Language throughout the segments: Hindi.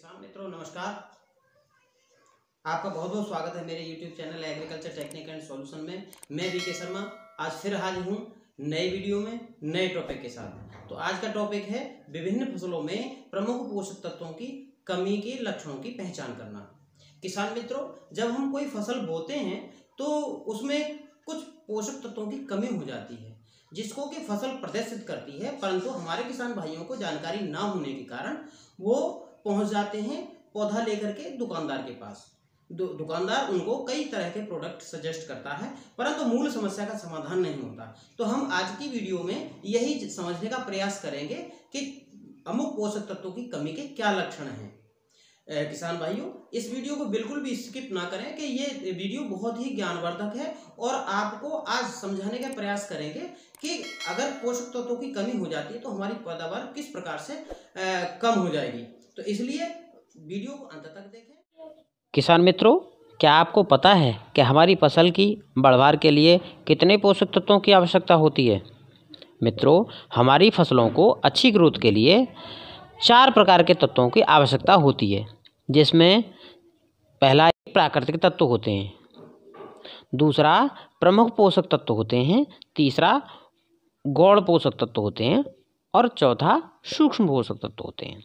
किसान मित्रों नमस्कार आपका बहुत बहुत स्वागत है मेरे YouTube channel agriculture technique and solution में मैं वी के शर्मा आज फिर हाजिर हूँ नए वीडियो में नए टॉपिक के साथ तो आज का टॉपिक है विभिन्न फसलों में प्रमुख पोषक तत्वों की कमी के लक्षणों की पहचान करना किसान मित्रों जब हम कोई फसल बोते हैं तो उसमें कुछ पोषक तत्वों की कमी हो जाती है जिसको कि फसल प्रदर्शित करती है परंतु हमारे किसान भाइयों को जानकारी ना होने के कारण वो पहुंच जाते हैं पौधा लेकर के दुकानदार के पास दु, दुकानदार उनको कई तरह के प्रोडक्ट सजेस्ट करता है परंतु तो मूल समस्या का समाधान नहीं होता तो हम आज की वीडियो में यही समझने का प्रयास करेंगे कि अमुक पोषक तत्वों की कमी के क्या लक्षण हैं किसान भाइयों इस वीडियो को बिल्कुल भी स्किप ना करें कि ये वीडियो बहुत ही ज्ञानवर्धक है और आपको आज समझाने का प्रयास करेंगे कि अगर पोषक तत्वों की कमी हो जाती है तो हमारी पैदावार किस प्रकार से कम हो जाएगी तो इसलिए वीडियो को अंत तक देखें किसान मित्रों क्या आपको पता है कि हमारी फसल की बढ़वार के लिए कितने पोषक तत्वों की आवश्यकता होती है मित्रों हमारी फसलों को अच्छी ग्रोथ के लिए चार प्रकार के तत्वों की आवश्यकता होती है जिसमें पहला प्राकृतिक तत्व होते हैं दूसरा प्रमुख पोषक तत्व होते हैं तीसरा गौड़ पोषक तत्व होते हैं और चौथा सूक्ष्म पोषक तत्व होते हैं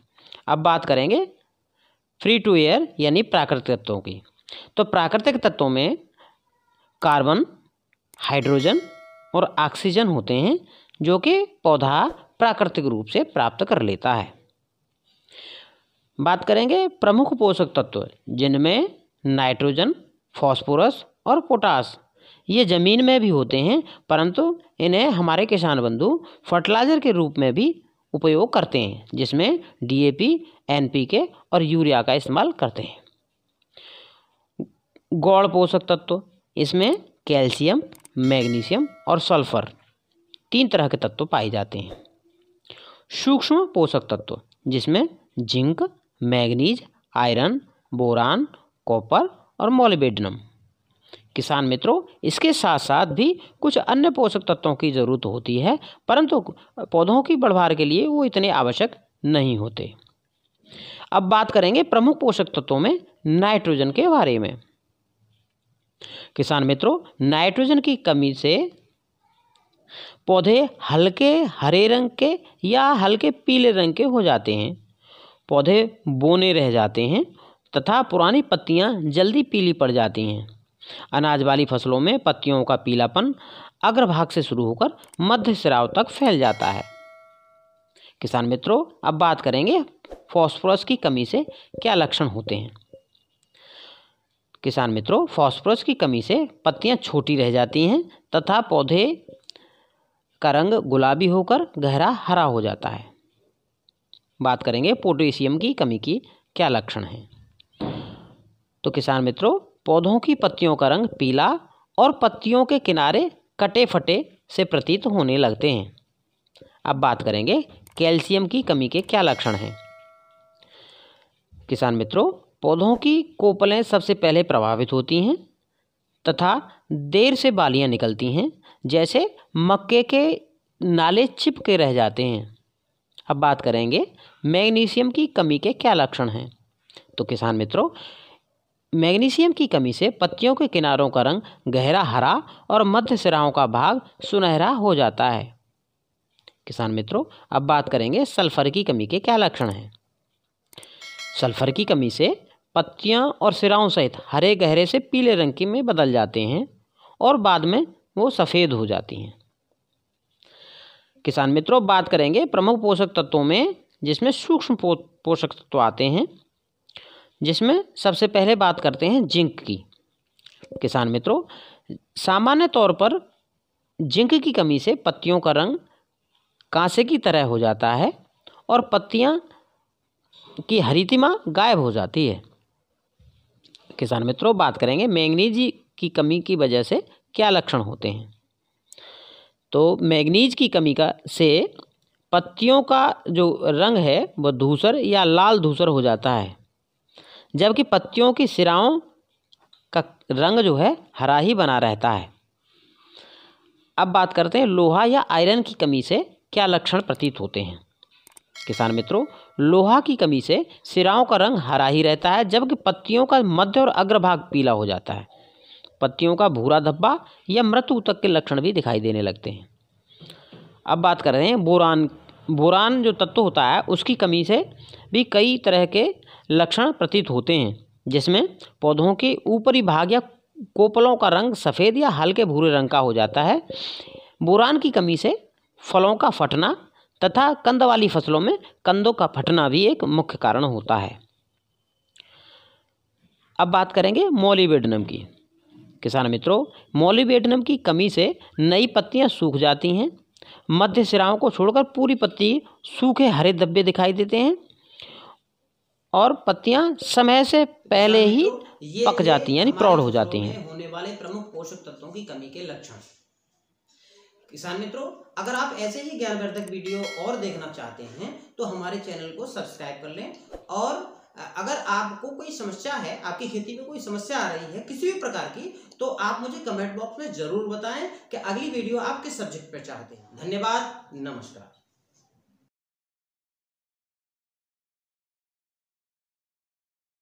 अब बात करेंगे फ्री टू एयर यानी प्राकृतिक तत्वों की तो प्राकृतिक तत्वों में कार्बन हाइड्रोजन और ऑक्सीजन होते हैं जो कि पौधा प्राकृतिक रूप से प्राप्त कर लेता है बात करेंगे प्रमुख पोषक तत्व जिनमें नाइट्रोजन फॉस्फोरस और पोटास ये ज़मीन में भी होते हैं परंतु इन्हें हमारे किसान बंधु फर्टिलाइज़र के रूप में भी उपयोग करते हैं जिसमें डीएपी, एनपीके और यूरिया का इस्तेमाल करते हैं गौड़ पोषक तत्व इसमें कैल्शियम मैग्नीशियम और सल्फर तीन तरह के तत्व पाए जाते हैं सूक्ष्म पोषक तत्व जिसमें zinc manganese iron boron copper और मोलिबेडनम किसान मित्रों इसके साथ साथ भी कुछ अन्य पोषक तत्वों की ज़रूरत होती है परंतु पौधों की बढ़वार के लिए वो इतने आवश्यक नहीं होते अब बात करेंगे प्रमुख पोषक तत्वों में नाइट्रोजन के बारे में किसान मित्रों नाइट्रोजन की कमी से पौधे हल्के हरे रंग के या हल्के पीले रंग के हो जाते हैं पौधे बोने रह जाते हैं तथा पुरानी पत्तियां जल्दी पीली पड़ जाती हैं अनाज वाली फसलों में पत्तियों का पीलापन अग्रभाग से शुरू होकर मध्य सिराव तक फैल जाता है किसान मित्रों अब बात करेंगे फॉस्फोरस की कमी से क्या लक्षण होते हैं किसान मित्रों फॉस्फोरस की कमी से पत्तियां छोटी रह जाती हैं तथा पौधे का रंग गुलाबी होकर गहरा हरा हो जाता है बात करेंगे पोटेशियम की कमी की क्या लक्षण है तो किसान मित्रों पौधों की पत्तियों का रंग पीला और पत्तियों के किनारे कटे फटे से प्रतीत होने लगते हैं अब बात करेंगे कैल्शियम की कमी के क्या लक्षण हैं किसान मित्रों पौधों की कोपलें सबसे पहले प्रभावित होती हैं तथा देर से बालियां निकलती हैं जैसे मक्के के नाले चिपके रह जाते हैं अब बात करेंगे मैग्नीशियम की कमी के क्या लक्षण हैं तो किसान मित्रों मैग्नीशियम की कमी से पत्तियों के किनारों का रंग गहरा हरा और मध्य सिराओं का भाग सुनहरा हो जाता है किसान मित्रों अब बात करेंगे सल्फर की कमी के क्या लक्षण हैं सल्फर की कमी से पत्तियां और सिराओं सहित हरे गहरे से पीले रंग के में बदल जाते हैं और बाद में वो सफ़ेद हो जाती हैं किसान मित्रों बात करेंगे प्रमुख पोषक तत्वों में जिसमें सूक्ष्म पोषक तत्व आते हैं जिसमें सबसे पहले बात करते हैं जिंक की किसान मित्रों सामान्य तौर पर जिंक की कमी से पत्तियों का रंग कांसे की तरह हो जाता है और पत्तियां की हरितिमा गायब हो जाती है किसान मित्रों बात करेंगे मैंगनीज की कमी की वजह से क्या लक्षण होते हैं तो मैंगनीज़ की कमी का से पत्तियों का जो रंग है वह धूसर या लाल धूसर हो जाता है जबकि पत्तियों की सिराओं का रंग जो है हरा ही बना रहता है अब बात करते हैं लोहा या आयरन की कमी से क्या लक्षण प्रतीत होते हैं किसान मित्रों लोहा की कमी से सिराओं का रंग हरा ही रहता है जबकि पत्तियों का मध्य और अग्रभाग पीला हो जाता है पत्तियों का भूरा धब्बा या मृत्यु तक के लक्षण भी दिखाई देने लगते हैं अब बात कर रहे हैं बोरान बुरान जो तत्व होता है उसकी कमी से भी कई तरह के लक्षण प्रतीत होते हैं जिसमें पौधों के ऊपरी भाग या कोपलों का रंग सफ़ेद या हल्के भूरे रंग का हो जाता है बुरान की कमी से फलों का फटना तथा कंद वाली फसलों में कंदों का फटना भी एक मुख्य कारण होता है अब बात करेंगे मोलीबेडनम की किसान मित्रों मोलीबेडनम की कमी से नई पत्तियां सूख जाती हैं मध्य सिराओं को छोड़कर पूरी पत्ती सूखे हरे धब्बे दिखाई देते हैं और पत्तियां समय से पहले ही पक जाती हैं यानी प्रौढ़ हो जाती हैं होने वाले प्रमुख पोषक तत्वों की कमी के लक्षण किसान मित्रों अगर आप ऐसे ही ज्ञानवर्धक वीडियो और देखना चाहते हैं तो हमारे चैनल को सब्सक्राइब कर लें और अगर आपको कोई समस्या है आपकी खेती में कोई समस्या आ रही है किसी भी प्रकार की तो आप मुझे कमेंट बॉक्स में जरूर बताएं कि अगली वीडियो आप किस सब्जेक्ट पर चाहते हैं धन्यवाद नमस्कार